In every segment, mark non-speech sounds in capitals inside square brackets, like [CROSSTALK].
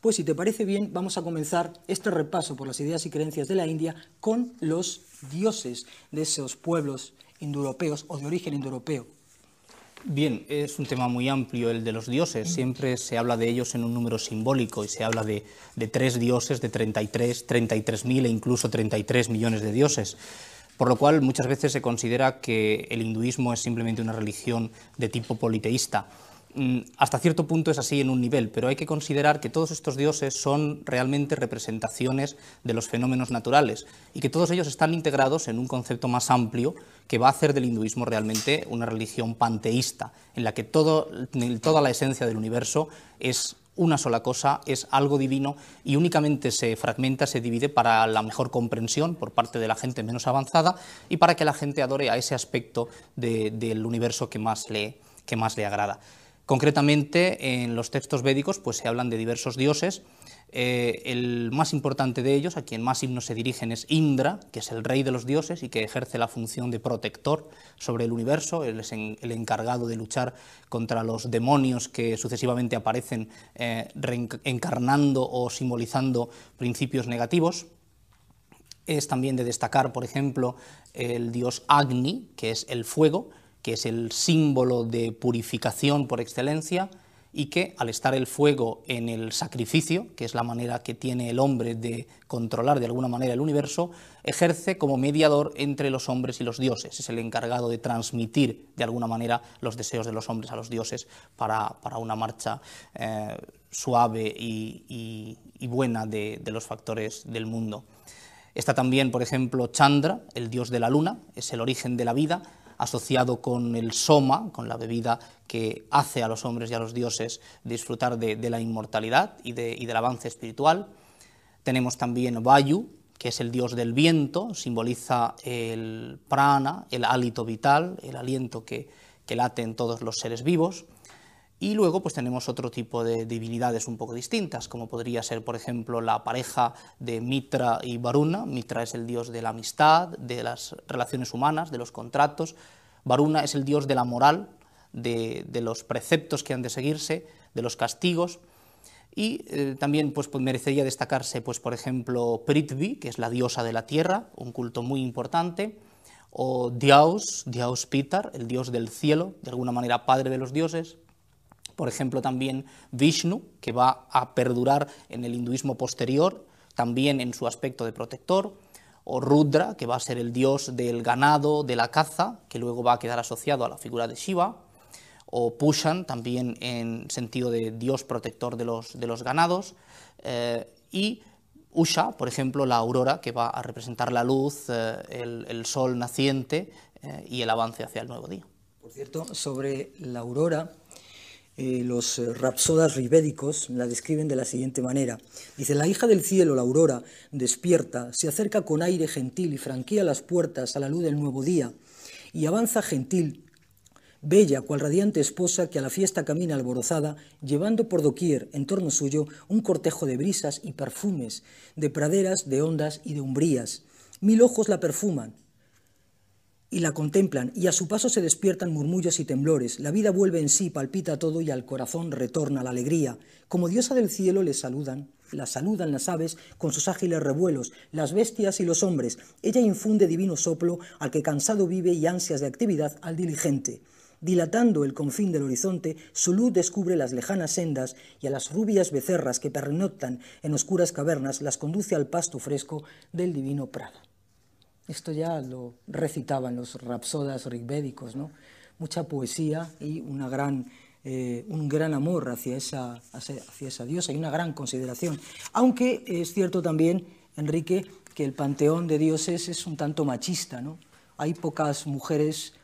Pues si te parece bien, vamos a comenzar este repaso por las ideas y creencias de la India con los dioses de esos pueblos indoeuropeos o de origen indoeuropeo. Bien, es un tema muy amplio el de los dioses. Mm. Siempre se habla de ellos en un número simbólico y se habla de, de tres dioses, de 33, 33.000 e incluso 33 millones de dioses. Por lo cual muchas veces se considera que el hinduismo es simplemente una religión de tipo politeísta. Mm, hasta cierto punto es así en un nivel, pero hay que considerar que todos estos dioses son realmente representaciones de los fenómenos naturales y que todos ellos están integrados en un concepto más amplio que va a hacer del hinduismo realmente una religión panteísta, en la que toda la esencia del universo es una sola cosa, es algo divino y únicamente se fragmenta, se divide para la mejor comprensión por parte de la gente menos avanzada y para que la gente adore a ese aspecto del universo que más le agrada. Concretamente, en los textos védicos pues, se hablan de diversos dioses. Eh, el más importante de ellos, a quien más himnos se dirigen, es Indra, que es el rey de los dioses y que ejerce la función de protector sobre el universo. Él es el encargado de luchar contra los demonios que sucesivamente aparecen eh, encarnando o simbolizando principios negativos. Es también de destacar, por ejemplo, el dios Agni, que es el fuego, que es el símbolo de purificación por excelencia, y que al estar el fuego en el sacrificio, que es la manera que tiene el hombre de controlar de alguna manera el universo, ejerce como mediador entre los hombres y los dioses. Es el encargado de transmitir de alguna manera los deseos de los hombres a los dioses para, una marcha eh, suave y, buena de los factores del mundo. Está también, por ejemplo, Chandra, el dios de la luna, es el origen de la vida, asociado con el soma, con la bebida que hace a los hombres y a los dioses disfrutar de, la inmortalidad y, del avance espiritual. Tenemos también Vayu, que es el dios del viento, simboliza el prana, el hálito vital, el aliento que, que late en todos los seres vivos. Y luego pues tenemos otro tipo de divinidades un poco distintas, como podría ser por ejemplo la pareja de Mitra y Varuna. Mitra es el dios de la amistad, de las relaciones humanas, de los contratos. Varuna es el dios de la moral, de, los preceptos que han de seguirse, de los castigos. Y eh, también pues, pues, merecería destacarse, pues, por ejemplo, Prithvi, que es la diosa de la tierra, un culto muy importante, o Diaus, Diaus Pitar, el dios del cielo, de alguna manera padre de los dioses, por ejemplo también Vishnu, que va a perdurar en el hinduismo posterior, también en su aspecto de protector, o Rudra, que va a ser el dios del ganado, de la caza, que luego va a quedar asociado a la figura de Shiva, o Pushan, también en sentido de dios protector de los, de los ganados, eh, y Usha, por ejemplo, la aurora, que va a representar la luz, eh, el, sol naciente eh, y el avance hacia el nuevo día. Por cierto, sobre la aurora, eh, los eh, rapsodas ribédicos la describen de la siguiente manera. Dice, la hija del cielo, la aurora, despierta, se acerca con aire gentil y franquea las puertas a la luz del nuevo día, y avanza gentil, bella cual radiante esposa que a la fiesta camina alborozada, llevando por doquier, en torno suyo, un cortejo de brisas y perfumes, de praderas, de ondas y de umbrías. Mil ojos la perfuman, y la contemplan, y a su paso se despiertan murmullos y temblores, la vida vuelve en sí, palpita todo y al corazón retorna la alegría. Como diosa del cielo le saludan, la saludan las aves con sus ágiles revuelos, las bestias y los hombres, ella infunde divino soplo al que cansado vive y ansias de actividad al diligente. Dilatando el confín del horizonte, su luz descubre las lejanas sendas y a las rubias becerras que pernoctan en oscuras cavernas las conduce al pasto fresco del divino prado. Esto ya lo recitaban los rapsodas rigvédicos, ¿no? Mucha poesía y eh, un gran amor hacia esa, hacia esa diosa y una gran consideración. Aunque es cierto también, Enrique, que el panteón de dioses es un tanto machista, ¿no? Hay pocas mujeres,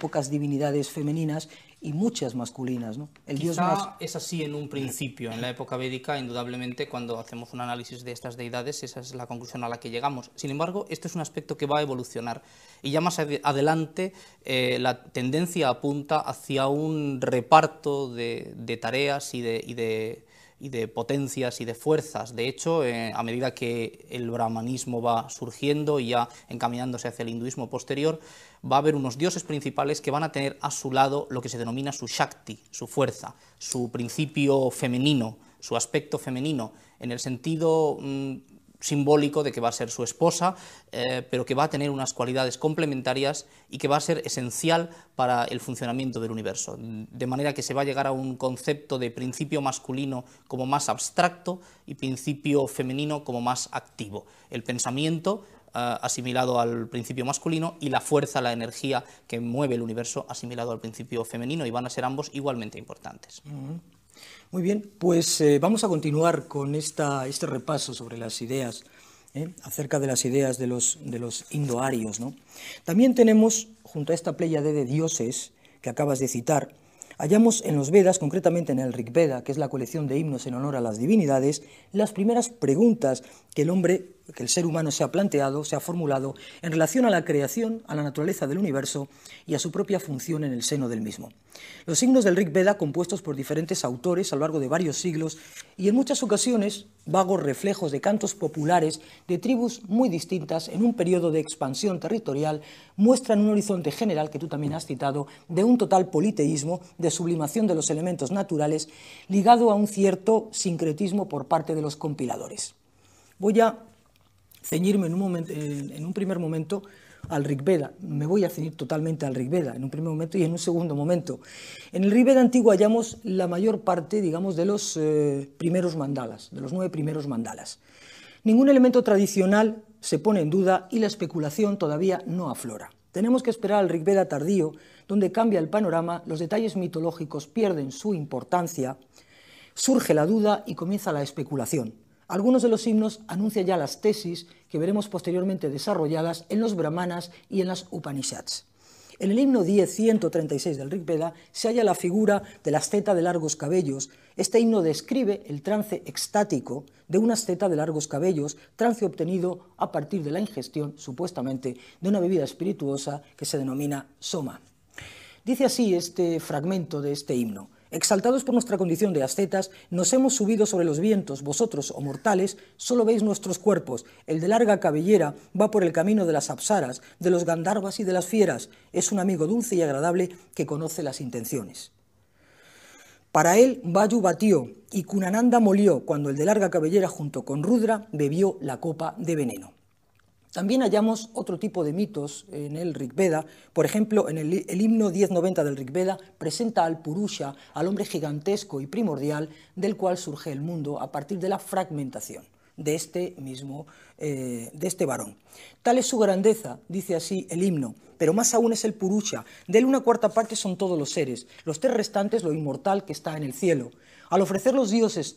pocas divinidades femeninas y muchas masculinas. ¿no? El Quizá dios es así en un principio, en la época védica, indudablemente, cuando hacemos un análisis de estas deidades, esa es la conclusión a la que llegamos. Sin embargo, este es un aspecto que va a evolucionar y ya más adelante eh, la tendencia apunta hacia un reparto de, tareas y de y de potencias y de fuerzas. De hecho, eh, a medida que el brahmanismo va surgiendo y ya encaminándose hacia el hinduismo posterior, va a haber unos dioses principales que van a tener a su lado lo que se denomina su Shakti, su fuerza, su principio femenino, su aspecto femenino, en el sentido mm, simbólico de que va a ser su esposa, eh, pero que va a tener unas cualidades complementarias y que va a ser esencial para el funcionamiento del universo. De manera que se va a llegar a un concepto de principio masculino como más abstracto y principio femenino como más activo. El pensamiento eh, asimilado al principio masculino y la fuerza, la energía que mueve el universo asimilado al principio femenino y van a ser ambos igualmente importantes. Muy bien, pues eh, vamos a continuar con esta, este repaso sobre las ideas, ¿eh? acerca de las ideas de los, de los indoarios. También tenemos, junto a esta playa de dioses que acabas de citar, hallamos en los Vedas, concretamente en el Veda, que es la colección de himnos en honor a las divinidades, las primeras preguntas que el hombre que el ser humano se ha planteado, se ha formulado en relación a la creación, a la naturaleza del universo y a su propia función en el seno del mismo. Los signos del Rig Veda, compuestos por diferentes autores a lo largo de varios siglos y en muchas ocasiones vagos reflejos de cantos populares de tribus muy distintas en un periodo de expansión territorial, muestran un horizonte general que tú también has citado de un total politeísmo, de sublimación de los elementos naturales, ligado a un cierto sincretismo por parte de los compiladores. Voy a ceñirme en un, primer momento al Rig Veda. Me voy a ceñir totalmente al Rig en un primer momento y en un segundo momento. En el Rig antiguo hallamos la mayor parte, digamos, de los eh, primeros mandalas, de los nueve primeros mandalas. Ningún elemento tradicional se pone en duda y la especulación todavía no aflora. Tenemos que esperar al Rig tardío, donde cambia el panorama, los detalles mitológicos pierden su importancia, surge la duda y comienza la especulación. Algunos de los himnos anuncian ya las tesis que veremos posteriormente desarrolladas en los brahmanas y en las Upanishads. En el himno 10.136 del Rig se halla la figura la asceta de largos cabellos. Este himno describe el trance extático de una asceta de largos cabellos, trance obtenido a partir de la ingestión, supuestamente, de una bebida espirituosa que se denomina soma. Dice así este fragmento de este himno. Exaltados por nuestra condición de ascetas, nos hemos subido sobre los vientos, vosotros, o oh mortales, solo veis nuestros cuerpos, el de larga cabellera va por el camino de las apsaras, de los Gandharvas y de las fieras, es un amigo dulce y agradable que conoce las intenciones. Para él Vayu batió y Kunananda molió cuando el de larga cabellera junto con Rudra bebió la copa de veneno. También hallamos otro tipo de mitos en el Veda, Por ejemplo, en el, himno 1090 del Rigveda presenta al Purusha, al hombre gigantesco y primordial del cual surge el mundo a partir de la fragmentación de este mismo, eh, de este varón. Tal es su grandeza, dice así el himno, pero más aún es el Purusha. De él una cuarta parte son todos los seres, los tres restantes lo inmortal que está en el cielo. Al ofrecer los dioses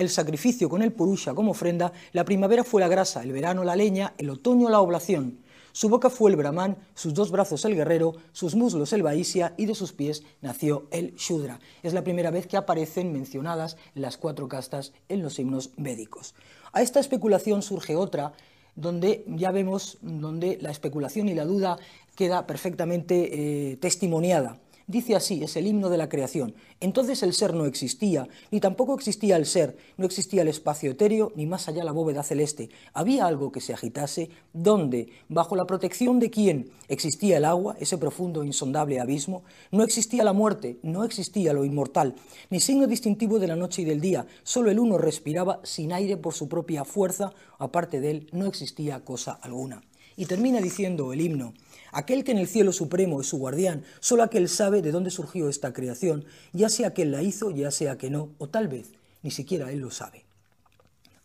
el sacrificio con el purusha como ofrenda, la primavera fue la grasa, el verano la leña, el otoño la oblación. Su boca fue el brahman, sus dos brazos el guerrero, sus muslos el baisya y de sus pies nació el shudra. Es la primera vez que aparecen mencionadas las cuatro castas en los himnos védicos. A esta especulación surge otra donde ya vemos donde la especulación y la duda queda perfectamente eh, testimoniada. Dice así, es el himno de la creación. Entonces el ser no existía, ni tampoco existía el ser, no existía el espacio etéreo, ni más allá la bóveda celeste. Había algo que se agitase, ¿dónde? ¿Bajo la protección de quién? ¿Existía el agua, ese profundo insondable abismo? No existía la muerte, no existía lo inmortal, ni signo distintivo de la noche y del día. Solo el uno respiraba sin aire por su propia fuerza, aparte de él no existía cosa alguna. Y termina diciendo el himno, Aquel que en el cielo supremo es su guardián, solo aquel sabe de dónde surgió esta creación, ya sea que él la hizo, ya sea que no, o tal vez ni siquiera él lo sabe.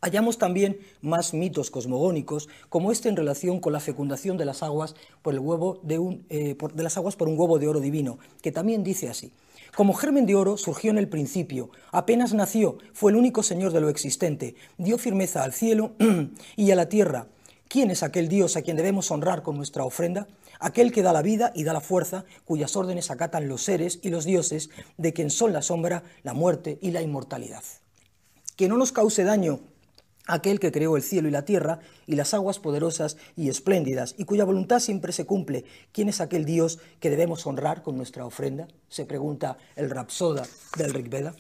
Hallamos también más mitos cosmogónicos, como este en relación con la fecundación de las aguas por, el huevo de, un, eh, de las aguas por un huevo de oro divino, que también dice así. Como germen de oro surgió en el principio, apenas nació, fue el único señor de lo existente, dio firmeza al cielo [CLEARS THROAT] y a la tierra, ¿Quién es aquel Dios a quien debemos honrar con nuestra ofrenda? Aquel que da la vida y da la fuerza, cuyas órdenes acatan los seres y los dioses, de quien son la sombra, la muerte y la inmortalidad. Que no nos cause daño aquel que creó el cielo y la tierra y las aguas poderosas y espléndidas, y cuya voluntad siempre se cumple. ¿Quién es aquel Dios que debemos honrar con nuestra ofrenda? Se pregunta el rapsoda del Rigveda.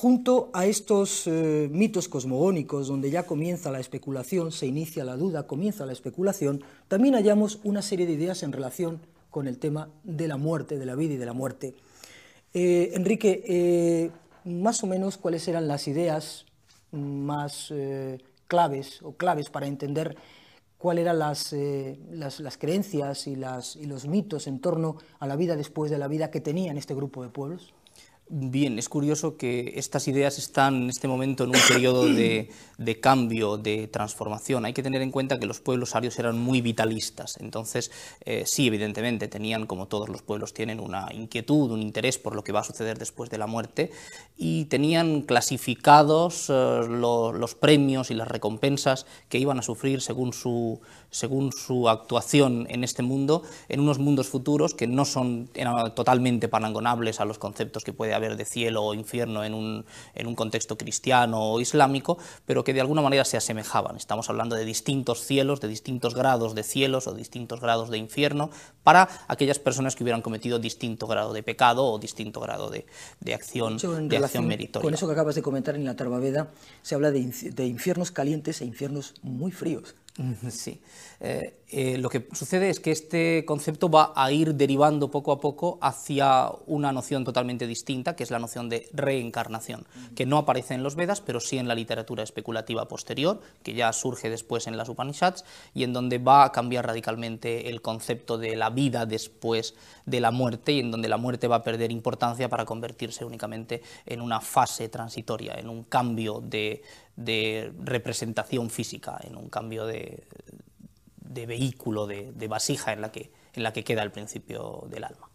Junto a estos eh, mitos cosmogónicos, donde ya comienza la especulación, se inicia la duda, comienza la especulación, también hallamos una serie de ideas en relación con el tema de la muerte, de la vida y de la muerte. Eh, Enrique, eh, más o menos cuáles eran las ideas más claves o claves para entender cuáles eran las, las, creencias y, las, y los mitos en torno a la vida después de la vida que tenían este grupo de pueblos. Bien, es curioso que estas ideas están en este momento en un periodo de, de, cambio, de transformación. Hay que tener en cuenta que los pueblos arios eran muy vitalistas. Entonces, eh, sí, evidentemente, tenían, como todos los pueblos tienen, una inquietud, un interés por lo que va a suceder después de la muerte y tenían clasificados eh, los premios y las recompensas que iban a sufrir según su, según su actuación en este mundo, en unos mundos futuros que no son totalmente parangonables a los conceptos que puede haber ver de cielo o infierno en un, en un contexto cristiano o islámico, pero que de alguna manera se asemejaban. Estamos hablando de distintos cielos, de distintos grados de cielos o distintos grados de infierno para aquellas personas que hubieran cometido distinto grado de pecado o distinto grado de, acción, de acción meritoria. Con eso que acabas de comentar en la Tarbaveda se habla de infiernos calientes e infiernos muy fríos. Sí. Eh, eh, lo que sucede es que este concepto va a ir derivando poco a poco hacia una noción totalmente distinta, que es la noción de reencarnación, que no aparece en los Vedas, pero sí en la literatura especulativa posterior, que ya surge después en las Upanishads, y en donde va a cambiar radicalmente el concepto de la vida después de la muerte, y en donde la muerte va a perder importancia para convertirse únicamente en una fase transitoria, en un cambio de, de representación física, en un cambio de, vehículo, de, vasija en la, que, en la que queda el principio del alma.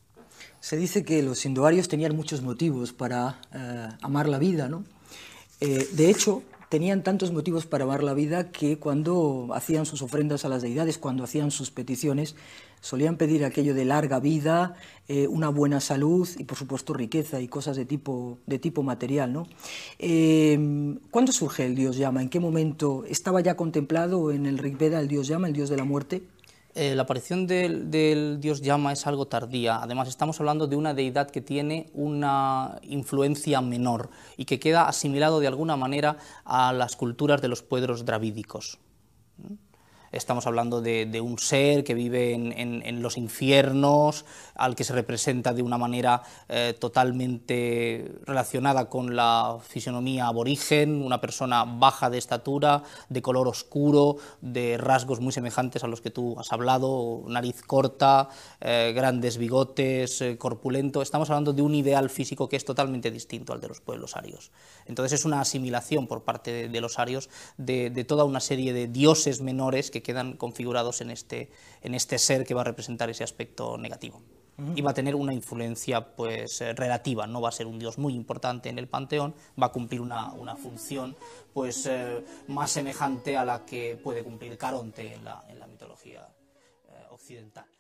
Se dice que los indoarios tenían muchos motivos para eh, amar la vida, ¿no? Eh, de hecho, tenían tantos motivos para amar la vida que cuando hacían sus ofrendas a las deidades, cuando hacían sus peticiones, solían pedir aquello de larga vida, eh, una buena salud y por supuesto riqueza y cosas de tipo, de tipo material. ¿no? Eh, ¿Cuándo surge el dios llama? ¿En qué momento? ¿Estaba ya contemplado en el Rigveda el dios llama, el dios de la muerte? Eh, la aparición del, dios Yama es algo tardía. Además, estamos hablando de una deidad que tiene una influencia menor y que queda asimilado de alguna manera a las culturas de los pueblos dravídicos estamos hablando de, un ser que vive en, los infiernos, al que se representa de una manera eh, totalmente relacionada con la fisionomía aborigen, una persona baja de estatura, de color oscuro, de rasgos muy semejantes a los que tú has hablado, nariz corta, eh, grandes bigotes, eh, corpulento. Estamos hablando de un ideal físico que es totalmente distinto al de los pueblos arios. Entonces es una asimilación por parte de, los arios de toda una serie de dioses menores que quedan configurados en este, en este ser que va a representar ese aspecto negativo. Y va a tener una influencia pues, eh, relativa, no va a ser un dios muy importante en el panteón, va a cumplir una, función pues, eh, más semejante a la que puede cumplir Caronte en la, mitología eh, occidental.